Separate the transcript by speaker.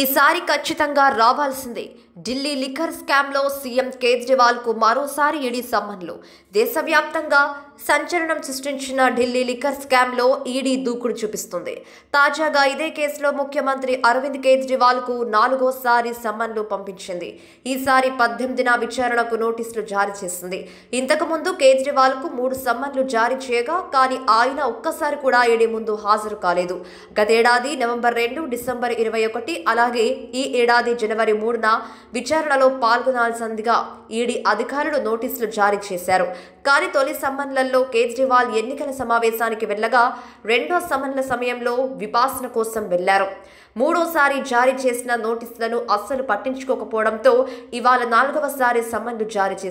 Speaker 1: ఈసారి ఖచ్చితంగా రావాల్సిందే ఢిల్లీ లిఖర్ స్కామ్లో సీఎం కేజ్రీవాల్కు మరోసారి ఈడీ సమ్మన్లు దేశవ్యాప్తంగా సంచలనం సృష్టించిన ఢిల్లీ లిఖర్ స్కామ్లో ఈడీ దూకుడు చూపిస్తుంది తాజాగా ఇదే కేసులో ముఖ్యమంత్రి అరవింద్ కేజ్రీవాల్కు నాలుగోసారి సమ్మన్లు పంపించింది ఈసారి పద్దెనిమిదిన విచారణకు నోటీసులు జారీ చేసింది ఇంతకుముందు కు మూడు సమ్మన్లు జారీ చేయగా కానీ ఆయన ఒక్కసారి కూడా ఈడీ ముందు హాజరు కాలేదు గతేడాది నవంబర్ రెండు డిసెంబర్ ఇరవై ఒకటి అలా అలాగే ఈ ఏడాది జనవరి మూడున విచారణలో పాల్గొనాల్సిందిగా ఈడీ అధికారులు నోటీసులు జారీ చేశారు కానీ తొలి సమ్మన్లలో కేజ్రీవాల్ ఎన్నికల సమావేశానికి వెళ్ళగా రెండో సమ్మన్ల సమయంలో విపాసన కోసం వెళ్లారు మూడోసారి జారీ చేసిన నోటీసులను అస్సలు పట్టించుకోకపోవడంతో ఇవాళ నాలుగవసారి సమ్మన్లు జారీ చేశారు